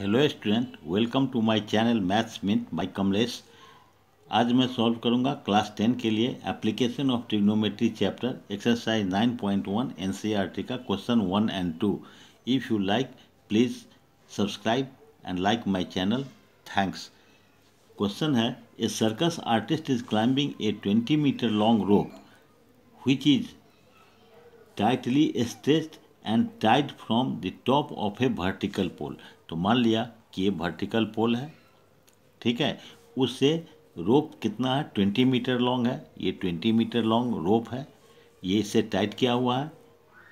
hello student welcome to my channel Maths Mint my Kamlesh आज मैं solve करूंगा class ten के लिए application of trigonometry chapter exercise nine point one T का question one and two if you like please subscribe and like my channel thanks question है a circus artist is climbing a twenty metre long rope which is tightly stressed and tied from the top of a vertical pole तो मान लिया कि ये vertical पोल है ठीक है उससे रोप कितना है ट्वेंटी मीटर लॉन्ग है ये ट्वेंटी मीटर लॉन्ग रोप है ये इससे टाइट किया हुआ है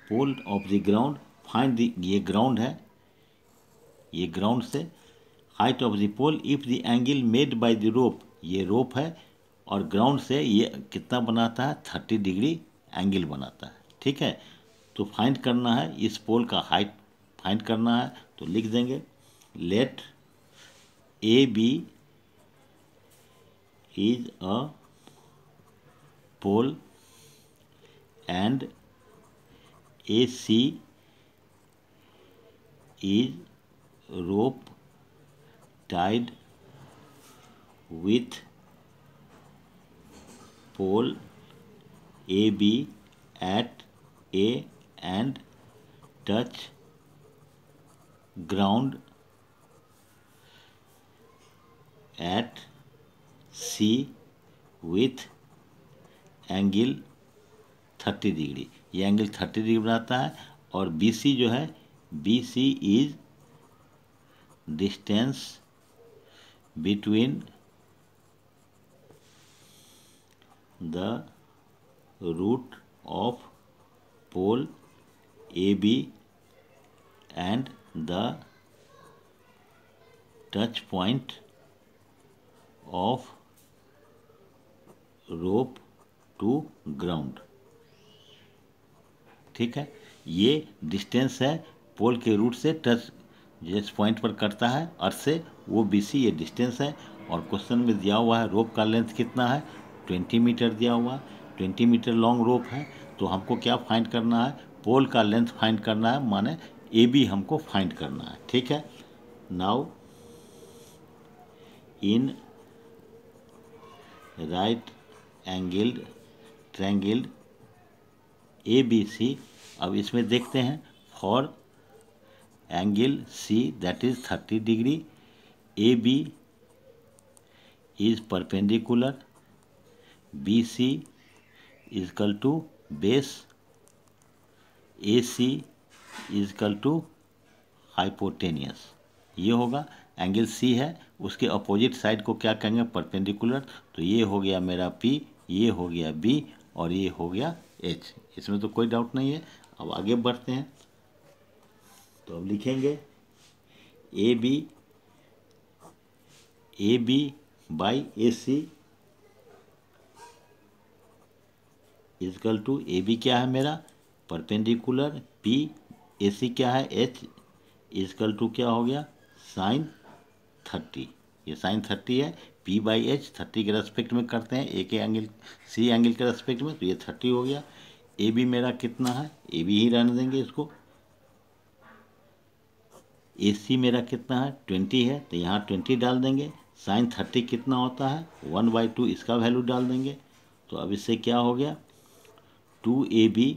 pole of the ground find the ये ग्राउंड है ये ग्राउंड से height of the pole if the angle made by the rope ये रोप है और ग्राउंड से ये कितना बनाता है थर्टी डिग्री एंगल बनाता है ठीक है तो फाइंड करना है इस पोल का हाइट फाइंड करना है तो लिख देंगे let A B is a pole and A C is rope tied with pole A B at A and touch ground at C with angle 30 degree ये एंगल 30 डिग्री बनाता है और बी सी जो है B C is distance between the root of pole AB and the touch point of rope to ground ठीक है ये distance है पोल के रूट से टच जिस पॉइंट पर कटता है अर्थ से वो बी सी ये डिस्टेंस है और क्वेश्चन में दिया हुआ है रोप का लेंथ कितना है ट्वेंटी मीटर दिया हुआ है ट्वेंटी मीटर लॉन्ग रोप है तो हमको क्या फाइंड करना है पोल का लेंथ फाइंड करना है माने ए बी हमको फाइंड करना है ठीक है now in right angled triangled A B C अब इसमें देखते हैं for angle C that is thirty degree A B is perpendicular B C is equal to base A C is equal to hypotenuse ये होगा एंगल सी है उसके opposite side को क्या कहेंगे परपेंडिकुलर तो ये हो गया मेरा पी ये हो गया बी और ये हो गया एच इसमें तो कोई डाउट नहीं है अब आगे बढ़ते हैं तो अब लिखेंगे A B A B by A C is equal to A B क्या है मेरा परपेंडिकुलर पी ए सी क्या है एच इजकल टू क्या हो गया साइन थर्टी ये साइन थर्टी है पी बाई एच थर्टी के रेस्पेक्ट में करते हैं ए के एंगल सी एंगल के रेस्पेक्ट में तो ये थर्टी हो गया ए बी मेरा कितना है ए बी ही रहने देंगे इसको ए सी मेरा कितना है ट्वेंटी है तो यहाँ ट्वेंटी डाल देंगे साइन थर्टी कितना होता है वन बाई टू इसका वैल्यू डाल देंगे तो अब इससे क्या हो गया टू ए बी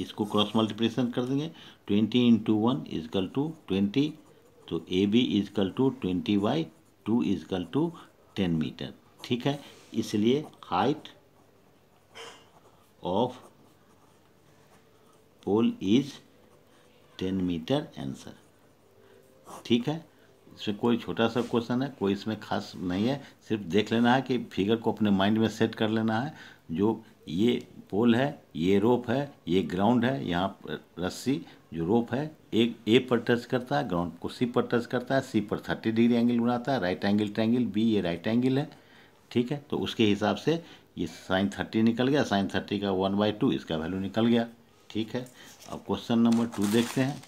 इसको क्रॉस मल्टीप्लीसन कर देंगे twenty into one is equal to twenty तो A B is equal to twenty by two is equal to ten metre ठीक है इसलिए height of pole is ten metre answer ठीक है इसमें कोई छोटा सा क्वेश्चन है कोई इसमें खास नहीं है सिर्फ देख लेना है कि फिगर को अपने माइंड में सेट कर लेना है जो ये पोल है ये रोप है ये ग्राउंड है यहाँ रस्सी जो रोप है एक ए पर टच करता है ग्राउंड को सी पर टच करता है सी पर थर्टी डिग्री एंगल बनाता है राइट एंगल ट्रैंगल बी ये राइट एंगल है ठीक है तो उसके हिसाब से ये साइन थर्टी निकल गया साइन थर्टी का वन बाई टू इसका वैल्यू निकल गया ठीक है अब क्वेश्चन नंबर टू देखते हैं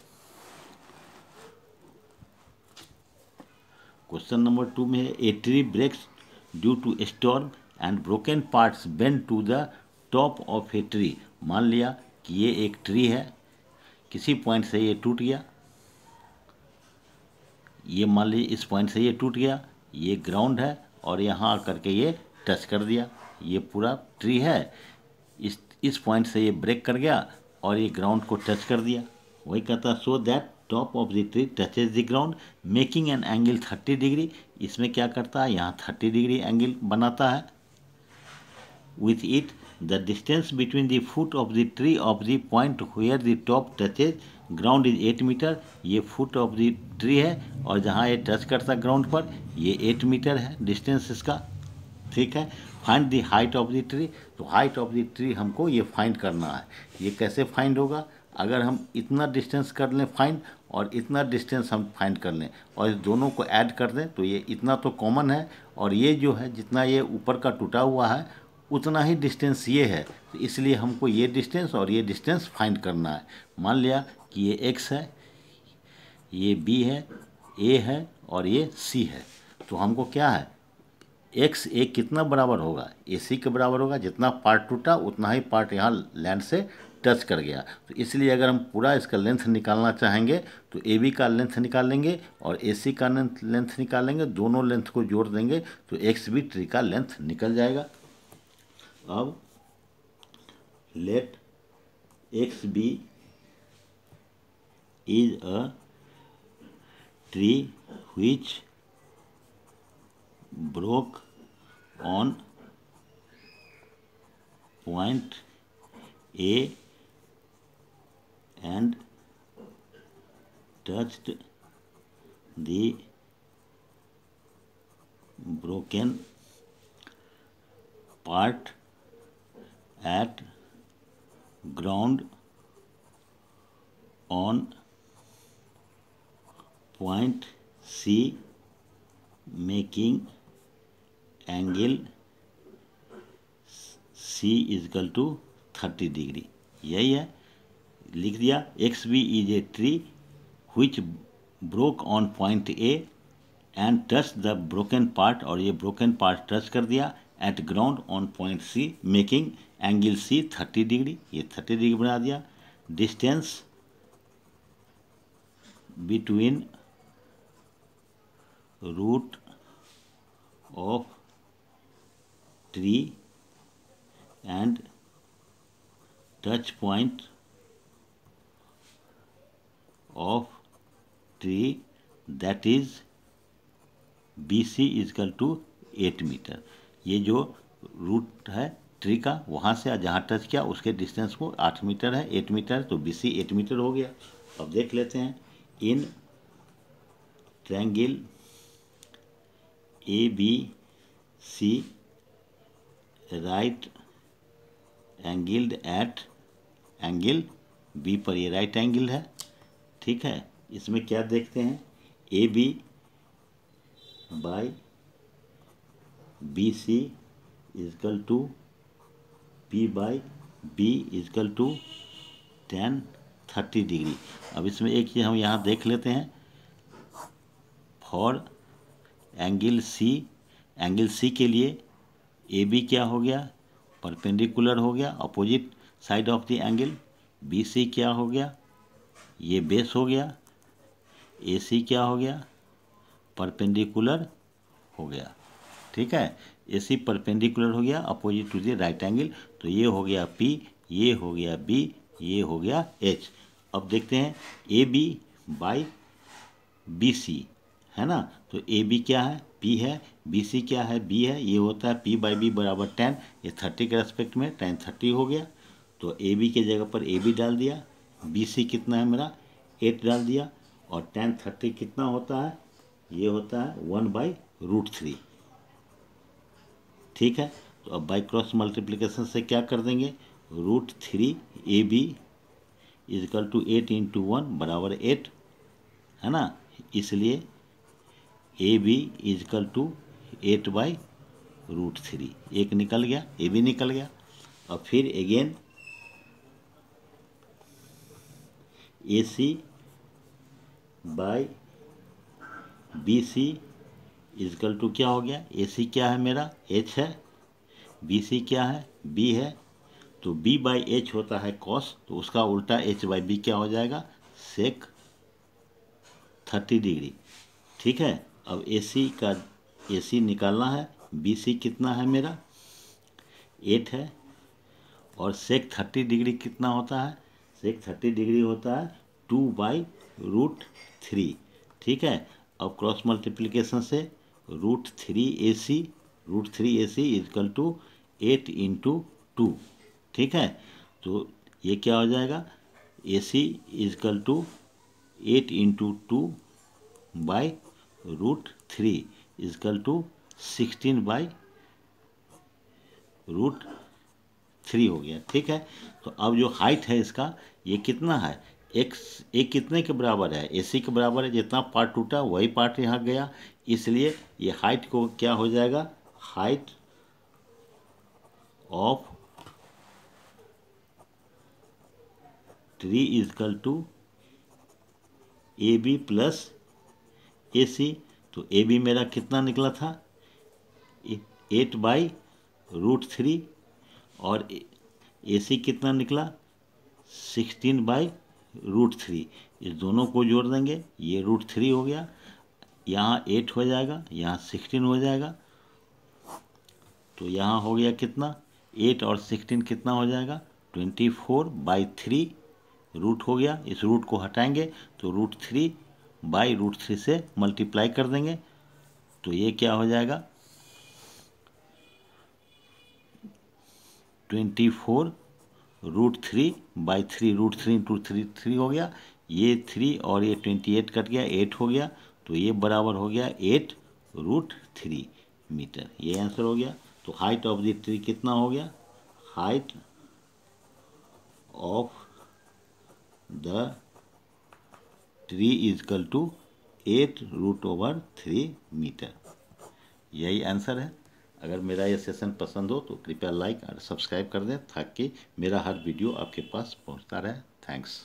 क्वेश्चन नंबर टू में है a tree breaks due to storm and broken parts bend to the top of a tree मान लिया कि ये एक ट्री है किसी पॉइंट से ये टूट गया ये मान लीजिए इस पॉइंट से ये टूट गया ये ग्राउंड है और यहाँ आकर के ये टच कर दिया ये पूरा ट्री है इस इस पॉइंट से ये ब्रेक कर गया और ये ग्राउंड को टच कर दिया वही कहता so that top of the tree touches the ground making an angle thirty degree इसमें क्या करता है यहाँ थर्टी डिग्री एंगल बनाता है with it The distance between the foot of the tree of the point where the top touches ground is eight metre ये foot of the tree है और जहाँ ये टच करता ग्राउंड पर ये एट मीटर है डिस्टेंस इसका ठीक है find the height of the tree तो हाइट ऑफ the ट्री हमको ये फाइंड करना है ये कैसे फाइंड होगा अगर हम इतना डिस्टेंस कर लें फाइंड और इतना डिस्टेंस हम फाइंड कर लें और इस दोनों को ऐड कर दें तो ये इतना तो कॉमन है और ये जो है जितना ये ऊपर का टूटा हुआ है उतना ही डिस्टेंस ये है तो इसलिए हमको ये डिस्टेंस और ये डिस्टेंस फाइंड करना है मान लिया कि ये एक्स है ये बी है ए है और ये सी है तो हमको क्या है एक्स ए कितना बराबर होगा ए सी के बराबर होगा जितना पार्ट टूटा उतना ही पार्ट यहाँ लैंड से टच कर गया तो इसलिए अगर हम पूरा इसका लेंथ निकालना चाहेंगे तो ए बी का लेंथ निकाल लेंगे और ए सी का लेंथ निकाल लेंगे दोनों लेंथ को जोड़ देंगे तो एक्स बी ट्री का लेंथ निकल जाएगा अब let x be is a tree which broke on point A and touched the broken part at ground on point C making angle C is equal to thirty degree यही है लिख दिया X B is a tree which broke on point A and touched the broken part aur ye broken part touch kar diya at ground on point C making angle C thirty degree ये thirty degree बना दिया distance between root of tree and touch point of tree that is B C is equal to eight metre ये जो root है tree का वहाँ से जहाँ टच किया उसके डिस्टेंस को आठ मीटर है एट मीटर है तो बी सी एट मीटर हो गया अब देख लेते हैं in triangle A B C right angled at angle B पर ये राइट एंगल है ठीक है इसमें क्या देखते हैं A B by B C is equal to P by B is equal to ten thirty degree अब इसमें एक चीज़ हम यहाँ देख लेते हैं for angle C angle C के लिए ए बी क्या हो गया परपेंडिकुलर हो गया opposite side of the angle B C क्या हो गया ये बेस हो गया ए सी क्या हो गया परपेंडिकुलर हो गया ठीक है ए सी परपेंडिकुलर हो गया opposite to the right angle तो ये हो गया पी ये हो गया बी ये हो गया एच अब देखते हैं A B by B C है ना तो ए बी क्या है पी है बी सी क्या है बी है ये होता है पी बाई बी बराबर टेन ये थर्टी के रेस्पेक्ट में टेन थर्टी हो गया तो ए बी के जगह पर ए बी डाल दिया बी सी कितना है मेरा एट डाल दिया और टेन थर्टी कितना होता है ये होता है वन बाई रूट थ्री ठीक है तो अब बाई क्रॉस मल्टीप्लीकेशन से क्या कर देंगे root three A B is equal to eight into one बराबर एट है ना इसलिए A B is equal to eight by root three एक निकल गया ए बी निकल गया और फिर again A C by B C is equal to क्या हो गया ए सी क्या है मेरा एच है बी सी क्या है बी है तो बी बाई एच होता है कॉस तो उसका उल्टा एच बाई बी क्या हो जाएगा सेक थर्टी डिग्री ठीक है अब ए सी का ए सी निकालना है बी सी कितना है मेरा एट है और सेक थर्टी डिग्री कितना होता है सेक थर्टी डिग्री होता है टू बाई रूट थ्री ठीक है अब क्रॉस मल्टीप्लिकेशन से root three A C root three A C is equal to eight into two ठीक है तो ये क्या हो जाएगा A C is equal to eight into two by root three is equal to sixteen by root three हो गया ठीक है तो अब जो हाइट है इसका ये कितना है एक ए कितने के बराबर है ए सी के बराबर है जितना पार्ट टूटा वही पार्ट यहाँ गया इसलिए ये हाइट को क्या हो जाएगा height of tree is equal to A B plus A C तो ए बी मेरा कितना निकला था एट बाई रूट थ्री और ए सी कितना निकला सिक्सटीन बाई रूट थ्री इस दोनों को जोड़ देंगे ये रूट थ्री हो गया यहाँ एट हो जाएगा यहाँ सिक्सटीन हो जाएगा तो यहाँ हो गया कितना एट और सिक्सटीन कितना हो जाएगा twenty four by three root हो गया इस रूट को हटाएंगे तो root three by root three से मल्टीप्लाई कर देंगे तो ये क्या हो जाएगा twenty four root three by three root three into three three हो गया ये थ्री और ये ट्वेंटी एट कट गया एट हो गया तो ये बराबर हो गया एट रूट थ्री मीटर ये आंसर हो गया तो हाइट ऑफ द ट्री कितना हो गया height of the tree is equal to eight root over three metre यही आंसर है अगर मेरा यह सेशन पसंद हो तो कृपया लाइक और सब्सक्राइब कर दें ताकि मेरा हर वीडियो आपके पास पहुंचता रहे थैंक्स